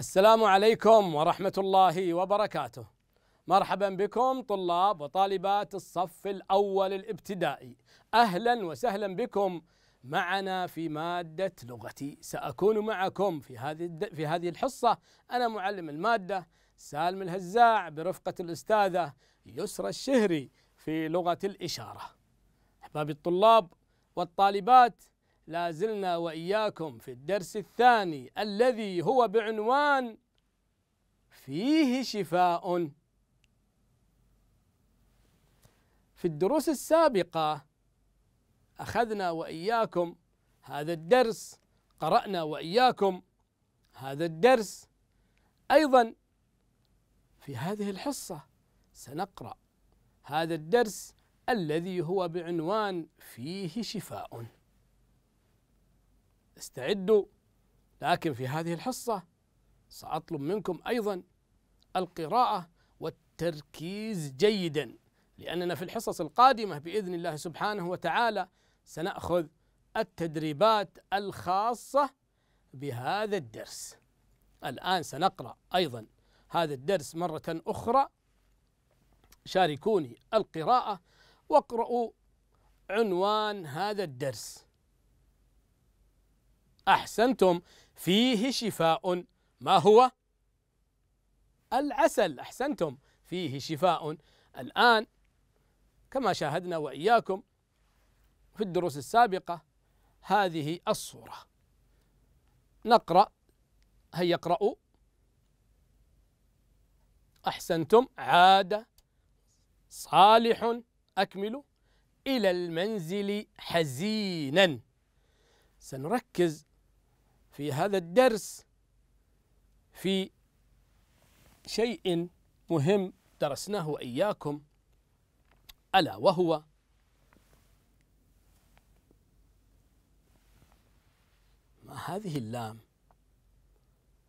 السلام عليكم ورحمة الله وبركاته. مرحبا بكم طلاب وطالبات الصف الأول الابتدائي. أهلا وسهلا بكم معنا في مادة لغتي. سأكون معكم في هذه في هذه الحصة أنا معلم المادة سالم الهزاع برفقة الأستاذة يسرى الشهري في لغة الإشارة. أحبابي الطلاب والطالبات لا زلنا واياكم في الدرس الثاني الذي هو بعنوان فيه شفاء في الدروس السابقه اخذنا واياكم هذا الدرس قرانا واياكم هذا الدرس ايضا في هذه الحصه سنقرا هذا الدرس الذي هو بعنوان فيه شفاء استعدوا لكن في هذه الحصة سأطلب منكم أيضا القراءة والتركيز جيدا لأننا في الحصص القادمة بإذن الله سبحانه وتعالى سنأخذ التدريبات الخاصة بهذا الدرس الآن سنقرأ أيضا هذا الدرس مرة أخرى شاركوني القراءة واقرأوا عنوان هذا الدرس أحسنتم فيه شفاء ما هو؟ العسل أحسنتم فيه شفاء الآن كما شاهدنا وإياكم في الدروس السابقة هذه الصورة نقرأ هيا اقرأوا أحسنتم عاد صالح أكمل إلى المنزل حزينا سنركز في هذا الدرس في شيء مهم درسناه اياكم الا وهو ما هذه اللام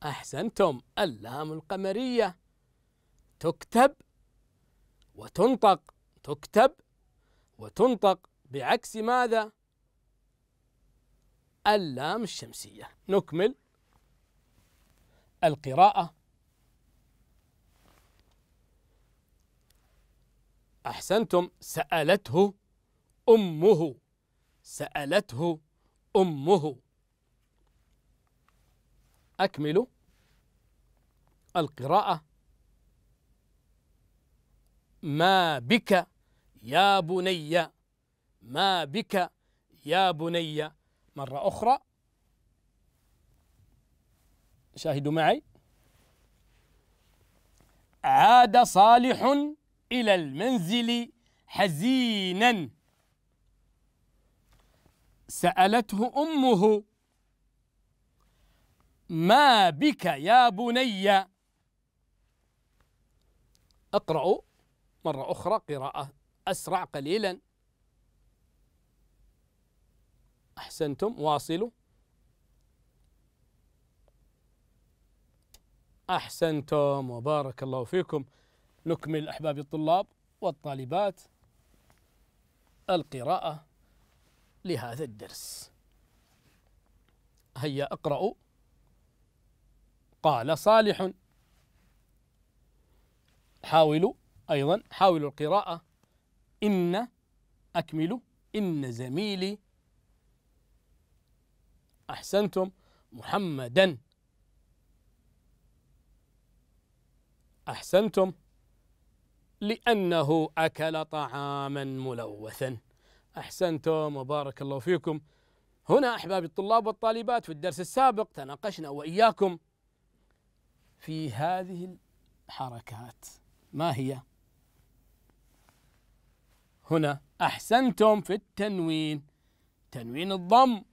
احسنتم اللام القمريه تكتب وتنطق تكتب وتنطق بعكس ماذا اللام الشمسية نكمل القراءة أحسنتم سألته أمه سألته أمه أكمل القراءة ما بك يا بني ما بك يا بني مرة أخرى شاهدوا معي عاد صالح إلى المنزل حزينا سألته أمه ما بك يا بني اقرأوا مرة أخرى قراءة أسرع قليلا أحسنتم واصلوا أحسنتم وبارك الله فيكم نكمل أحبابي الطلاب والطالبات القراءة لهذا الدرس هيا اقرأوا قال صالح حاولوا أيضا حاولوا القراءة إن أكملوا إن زميلي أحسنتم محمدا أحسنتم لأنه أكل طعاما ملوثا أحسنتم وبارك الله فيكم هنا أحبابي الطلاب والطالبات في الدرس السابق تناقشنا وإياكم في هذه الحركات ما هي؟ هنا أحسنتم في التنوين تنوين الضم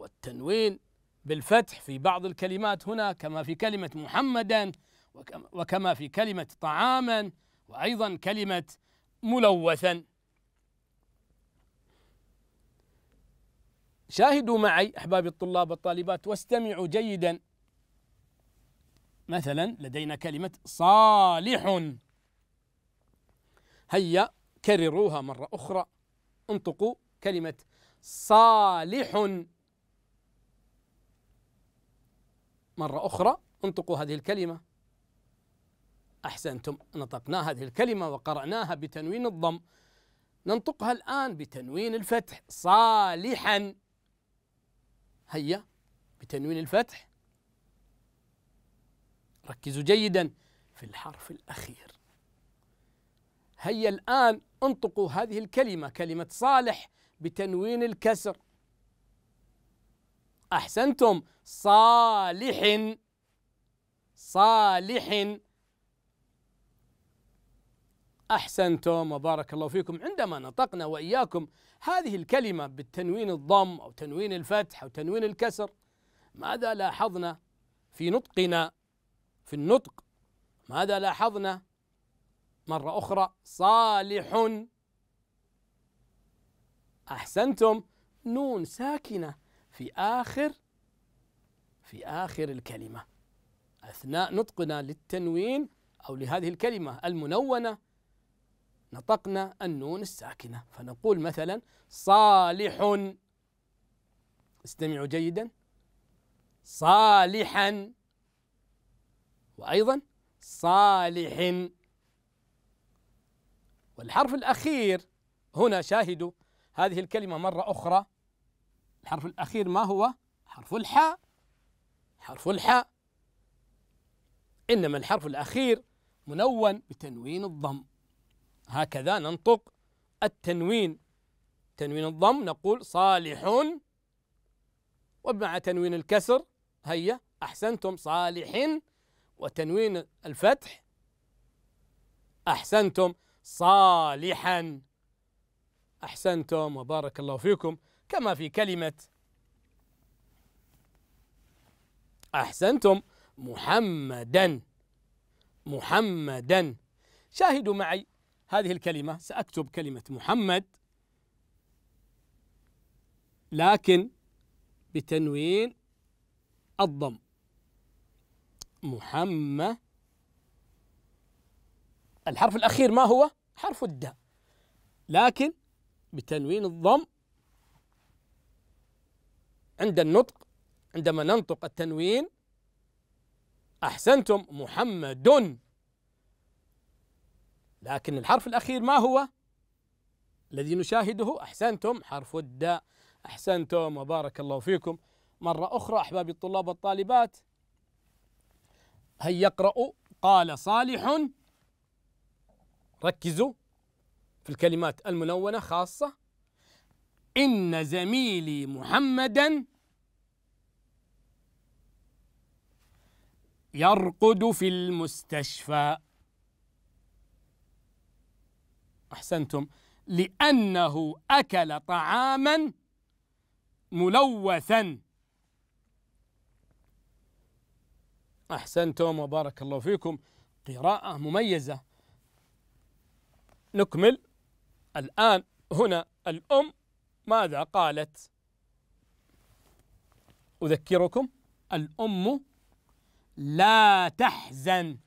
والتنوين بالفتح في بعض الكلمات هنا كما في كلمة محمدا وكما في كلمة طعاما وأيضا كلمة ملوثا شاهدوا معي أحبابي الطلاب والطالبات واستمعوا جيدا مثلا لدينا كلمة صالح هيا كرروها مرة أخرى انطقوا كلمة صالح مرة أخرى انطقوا هذه الكلمة أحسنتم نطقنا هذه الكلمة وقرأناها بتنوين الضم ننطقها الآن بتنوين الفتح صالحا هيا بتنوين الفتح ركزوا جيدا في الحرف الأخير هيا الآن انطقوا هذه الكلمة كلمة صالح بتنوين الكسر أحسنتم صالح صالح أحسنتم وبارك الله فيكم عندما نطقنا وإياكم هذه الكلمة بالتنوين الضم أو تنوين الفتح أو تنوين الكسر ماذا لاحظنا في نطقنا في النطق ماذا لاحظنا مرة أخرى صالح أحسنتم نون ساكنة في آخر في آخر الكلمة أثناء نطقنا للتنوين أو لهذه الكلمة المنونة نطقنا النون الساكنة فنقول مثلا صالح استمعوا جيدا صالحا وأيضا صالح والحرف الأخير هنا شاهدوا هذه الكلمة مرة أخرى الحرف الأخير ما هو؟ حرف الحاء حرف الحاء إنما الحرف الأخير منون بتنوين الضم هكذا ننطق التنوين تنوين الضم نقول صالح ومع تنوين الكسر هيا أحسنتم صالح وتنوين الفتح أحسنتم صالحا أحسنتم وبارك الله فيكم كما في كلمة أحسنتم محمدا محمدا شاهدوا معي هذه الكلمة سأكتب كلمة محمد لكن بتنوين الضم محمد الحرف الأخير ما هو؟ حرف الداء لكن بتنوين الضم عند النطق عندما ننطق التنوين أحسنتم محمد لكن الحرف الأخير ما هو؟ الذي نشاهده أحسنتم حرف الداء أحسنتم وبارك الله فيكم مرة أخرى أحبابي الطلاب والطالبات هيا اقرأوا قال صالح ركزوا في الكلمات الملونة خاصة إن زميلي محمدا يرقد في المستشفى احسنتم لانه اكل طعاما ملوثا احسنتم وبارك الله فيكم قراءه مميزه نكمل الان هنا الام ماذا قالت اذكركم الام لا تحزن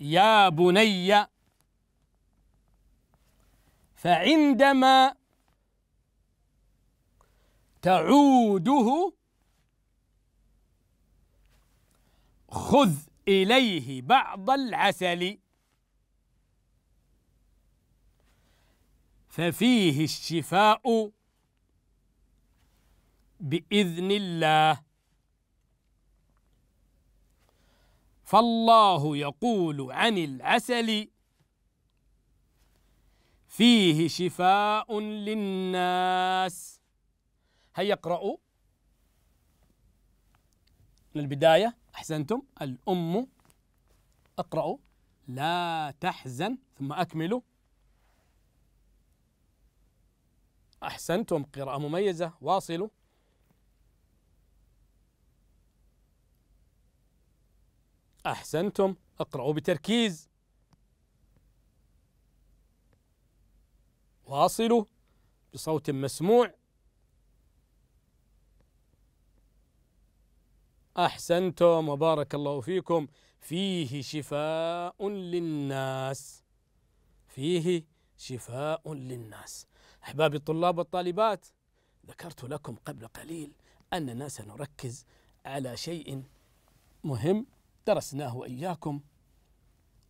يا بني فعندما تعوده خذ إليه بعض العسل ففيه الشفاء باذن الله فالله يقول عن العسل فيه شفاء للناس هيا اقرأوا من البداية أحسنتم الأم اقرأوا لا تحزن ثم أكملوا أحسنتم قراءة مميزة واصلوا أحسنتم اقرأوا بتركيز واصلوا بصوت مسموع أحسنتم وبارك الله فيكم فيه شفاء للناس فيه شفاء للناس أحبابي الطلاب والطالبات ذكرت لكم قبل قليل أننا سنركز على شيء مهم درسناه واياكم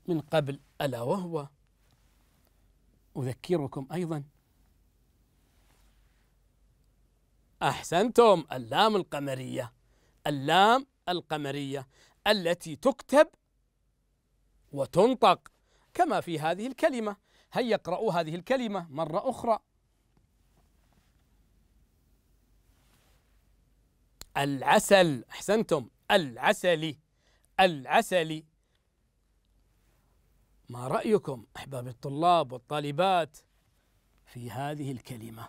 من قبل الا وهو اذكركم ايضا احسنتم اللام القمريه اللام القمريه التي تكتب وتنطق كما في هذه الكلمه هيا اقرأوا هذه الكلمه مره اخرى العسل احسنتم العسلي العسل ما رأيكم أحباب الطلاب والطالبات في هذه الكلمة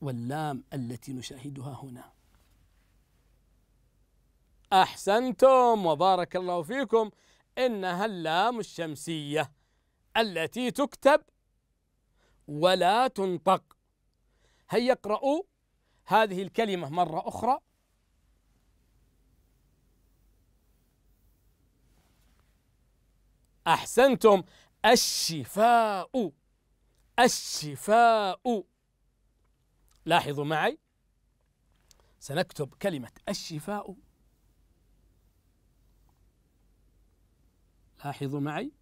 واللام التي نشاهدها هنا أحسنتم وبارك الله فيكم إنها اللام الشمسية التي تكتب ولا تنطق هيا اقرأوا هذه الكلمة مرة أخرى أحسنتم الشفاء الشفاء لاحظوا معي سنكتب كلمة الشفاء لاحظوا معي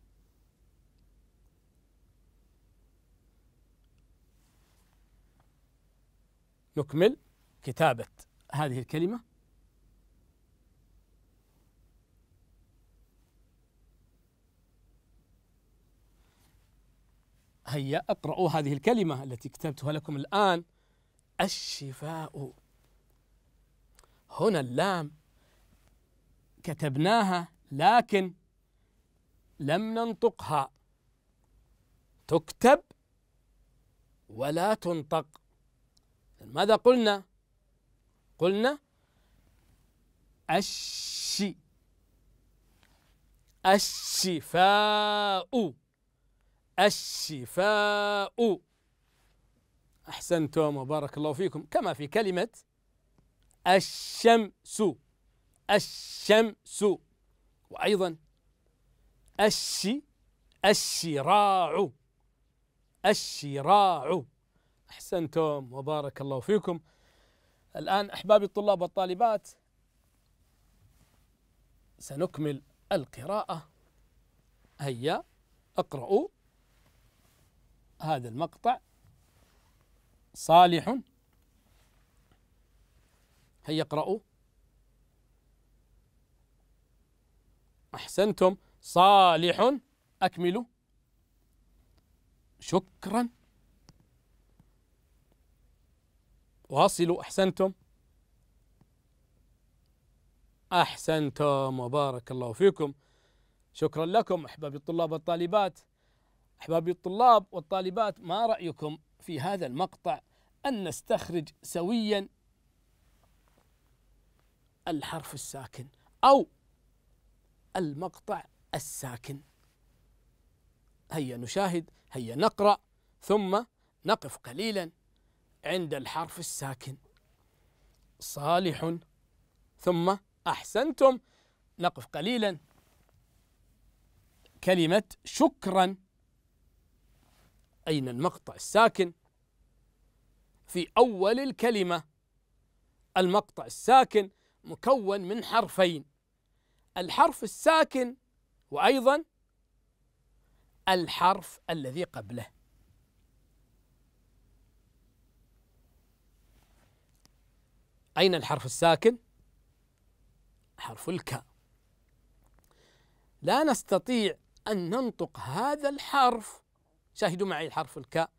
نكمل كتابة هذه الكلمة هيا اقرأوا هذه الكلمة التي كتبتها لكم الآن الشفاء هنا اللام كتبناها لكن لم ننطقها تكتب ولا تنطق ماذا قلنا قلنا الشي الشفاء الشفاء أحسنتم وبارك الله فيكم كما في كلمة الشمس الشمس وأيضا الشي الشراع الشراع أحسنتم وبارك الله فيكم الآن أحبابي الطلاب والطالبات سنكمل القراءة هيا اقرأوا هذا المقطع صالح هيا اقرأوا أحسنتم صالح أكملوا شكرا واصلوا أحسنتم أحسنتم وبارك الله فيكم شكرا لكم أحبابي الطلاب والطالبات أحبابي الطلاب والطالبات ما رأيكم في هذا المقطع أن نستخرج سويا الحرف الساكن أو المقطع الساكن هيا نشاهد هيا نقرأ ثم نقف قليلا عند الحرف الساكن صالح ثم أحسنتم نقف قليلا كلمة شكرا أين المقطع الساكن في أول الكلمة المقطع الساكن مكون من حرفين الحرف الساكن وأيضا الحرف الذي قبله أين الحرف الساكن؟ حرف الكاء لا نستطيع أن ننطق هذا الحرف شاهدوا معي حرف الكاء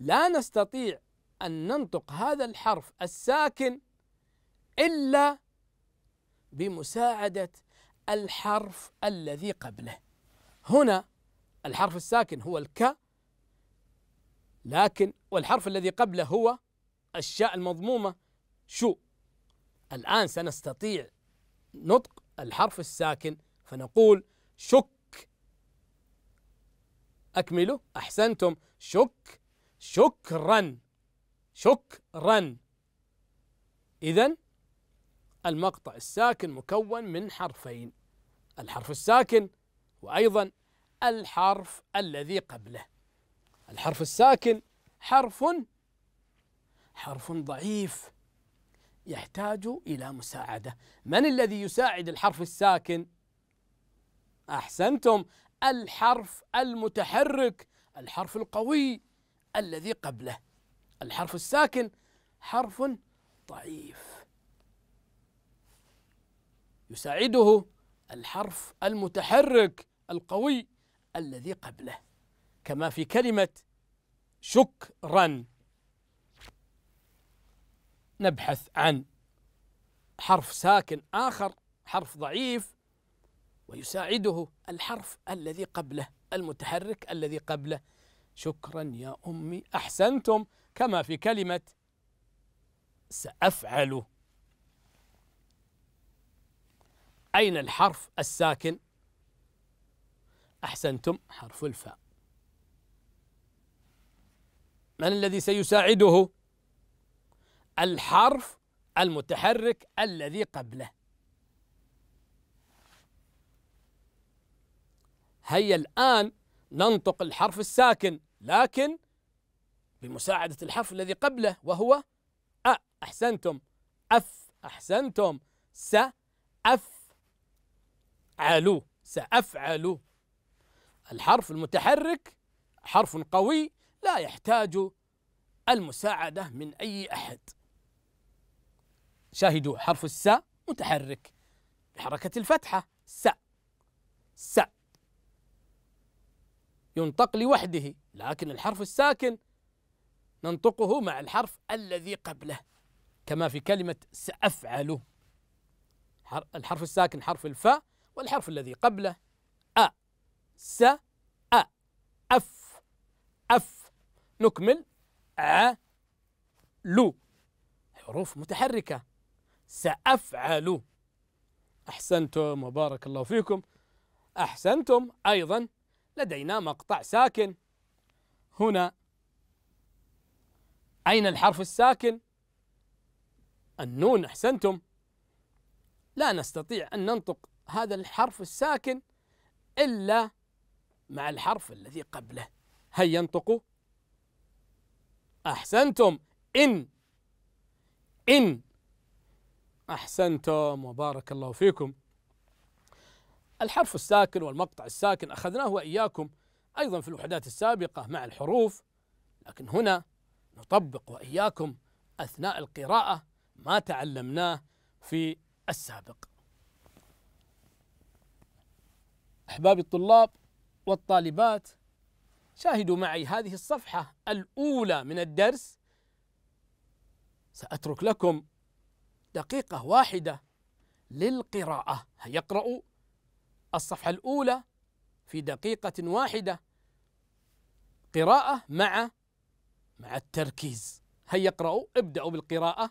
لا نستطيع أن ننطق هذا الحرف الساكن إلا بمساعدة الحرف الذي قبله هنا الحرف الساكن هو الك لكن والحرف الذي قبله هو الشاء المضمومة شو الآن سنستطيع نطق الحرف الساكن فنقول شك أكمله أحسنتم شك شكرا شكرا إذا المقطع الساكن مكون من حرفين الحرف الساكن وأيضا الحرف الذي قبله الحرف الساكن حرف حرف ضعيف يحتاج إلى مساعدة من الذي يساعد الحرف الساكن؟ أحسنتم الحرف المتحرك الحرف القوي الذي قبله الحرف الساكن حرف ضعيف يساعده الحرف المتحرك القوي الذي قبله كما في كلمة شكرا نبحث عن حرف ساكن آخر حرف ضعيف ويساعده الحرف الذي قبله المتحرك الذي قبله شكرا يا امي احسنتم كما في كلمه سافعل اين الحرف الساكن احسنتم حرف الفاء من الذي سيساعده الحرف المتحرك الذي قبله هيا الآن ننطق الحرف الساكن لكن بمساعدة الحرف الذي قبله وهو أ أحسنتم أف أحسنتم س أف علو سأفعل الحرف المتحرك حرف قوي لا يحتاج المساعدة من أي أحد شاهدوا حرف الساء متحرك بحركة الفتحة س س ينطق لوحده لكن الحرف الساكن ننطقه مع الحرف الذي قبله كما في كلمة سأفعل الحرف الساكن حرف الفاء والحرف الذي قبله أ س أ أف أف نكمل ع لو حروف متحركة سأفعل أحسنتم وبارك الله فيكم أحسنتم أيضا لدينا مقطع ساكن هنا أين الحرف الساكن؟ النون أحسنتم لا نستطيع أن ننطق هذا الحرف الساكن إلا مع الحرف الذي قبله هيا انطقوا أحسنتم إن إن أحسنتم وبارك الله فيكم الحرف الساكن والمقطع الساكن أخذناه وإياكم أيضا في الوحدات السابقة مع الحروف لكن هنا نطبق وإياكم أثناء القراءة ما تعلمناه في السابق أحبابي الطلاب والطالبات شاهدوا معي هذه الصفحة الأولى من الدرس سأترك لكم دقيقة واحدة للقراءة يقرأ الصفحة الأولى في دقيقة واحدة قراءة مع مع التركيز هيا اقرأوا ابدأوا بالقراءة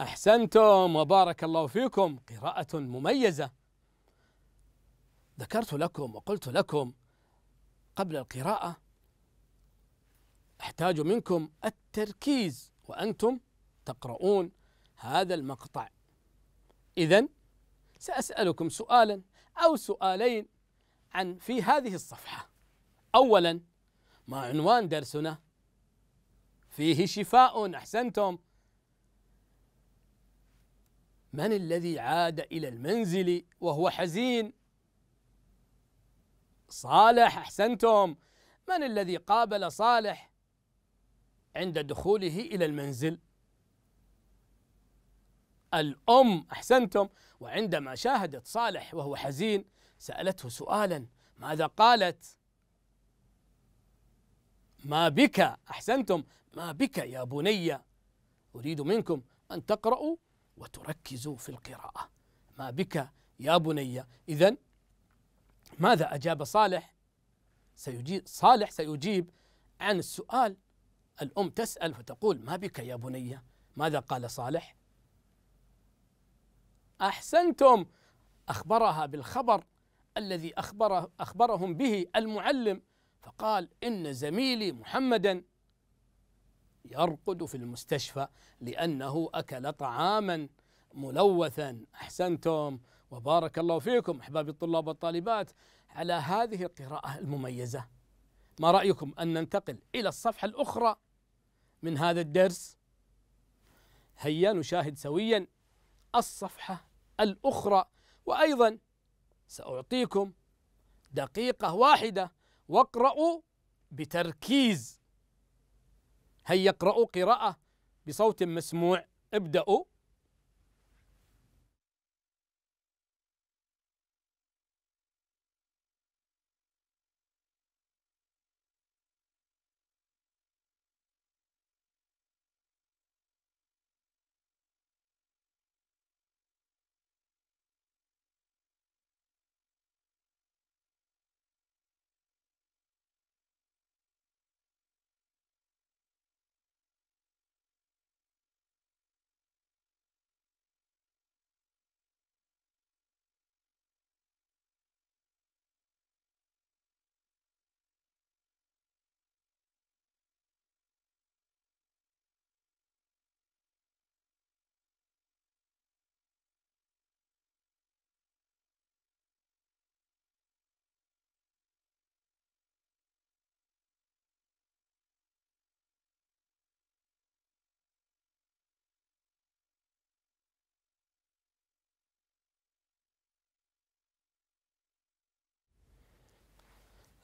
أحسنتم وبارك الله فيكم قراءة مميزة ذكرت لكم وقلت لكم قبل القراءة أحتاج منكم التركيز وأنتم تقرؤون هذا المقطع إذا سأسألكم سؤالا أو سؤالين عن في هذه الصفحة أولا ما عنوان درسنا فيه شفاء أحسنتم من الذي عاد إلى المنزل وهو حزين صالح أحسنتم من الذي قابل صالح عند دخوله إلى المنزل الأم أحسنتم وعندما شاهدت صالح وهو حزين سألته سؤالا ماذا قالت ما بك أحسنتم ما بك يا بني أريد منكم أن تقرأوا وتركز في القراءة ما بك يا بني إذا ماذا أجاب صالح سيجيب صالح سيجيب عن السؤال الأم تسأل فتقول ما بك يا بني ماذا قال صالح أحسنتم أخبرها بالخبر الذي أخبره أخبرهم به المعلم فقال إن زميلي محمدا يرقد في المستشفى لأنه أكل طعاما ملوثا أحسنتم وبارك الله فيكم أحبابي الطلاب والطالبات على هذه القراءة المميزة ما رأيكم أن ننتقل إلى الصفحة الأخرى من هذا الدرس هيا نشاهد سويا الصفحة الأخرى وأيضا سأعطيكم دقيقة واحدة واقرأوا بتركيز هيا اقرأوا قراءة بصوت مسموع ابدأوا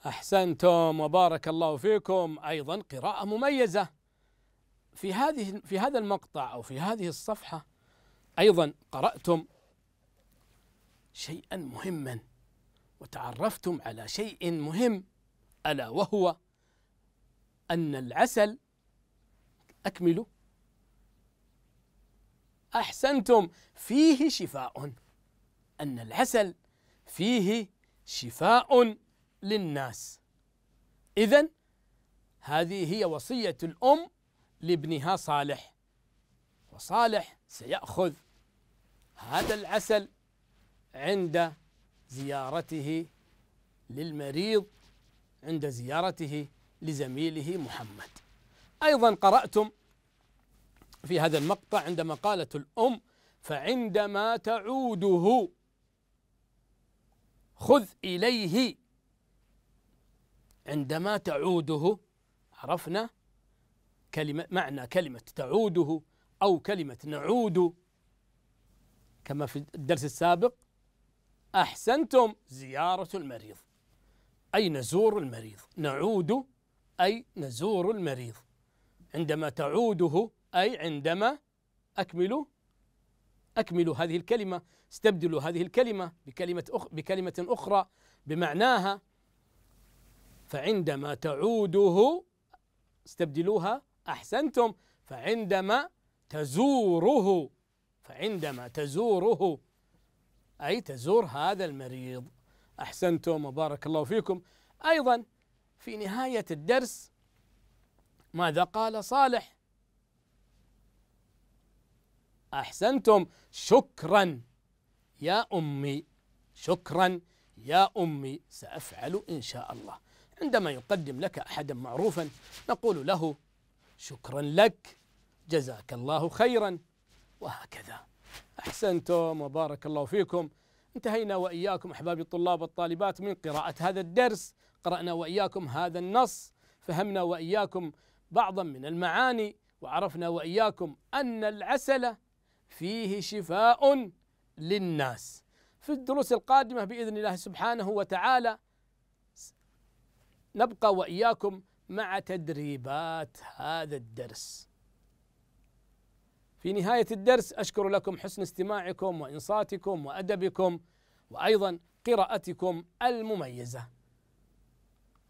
احسنتم وبارك الله فيكم ايضا قراءه مميزه في هذه في هذا المقطع او في هذه الصفحه ايضا قراتم شيئا مهما وتعرفتم على شيء مهم الا وهو ان العسل اكملوا احسنتم فيه شفاء ان العسل فيه شفاء للناس إذا هذه هي وصية الأم لابنها صالح وصالح سيأخذ هذا العسل عند زيارته للمريض عند زيارته لزميله محمد ايضا قراتم في هذا المقطع عندما قالت الام فعندما تعوده خذ اليه عندما تعوده عرفنا كلمة معنى كلمة تعوده أو كلمة نعود كما في الدرس السابق أحسنتم زيارة المريض أي نزور المريض نعود أي نزور المريض عندما تعوده أي عندما أكمل أكمل هذه الكلمة استبدلوا هذه الكلمة بكلمة أخ بكلمة أخرى بمعناها فعندما تعوده استبدلوها أحسنتم فعندما تزوره فعندما تزوره أي تزور هذا المريض أحسنتم وبارك الله فيكم أيضا في نهاية الدرس ماذا قال صالح أحسنتم شكرا يا أمي شكرا يا أمي سأفعل إن شاء الله عندما يقدم لك احدا معروفا نقول له شكرا لك جزاك الله خيرا وهكذا احسنتم وبارك الله فيكم انتهينا واياكم احبابي الطلاب والطالبات من قراءه هذا الدرس قرانا واياكم هذا النص فهمنا واياكم بعضا من المعاني وعرفنا واياكم ان العسل فيه شفاء للناس في الدروس القادمه باذن الله سبحانه وتعالى نبقى واياكم مع تدريبات هذا الدرس. في نهايه الدرس اشكر لكم حسن استماعكم وانصاتكم وادبكم وايضا قراءتكم المميزه.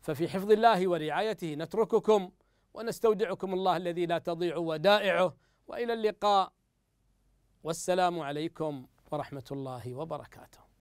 ففي حفظ الله ورعايته نترككم ونستودعكم الله الذي لا تضيع ودائعه والى اللقاء والسلام عليكم ورحمه الله وبركاته.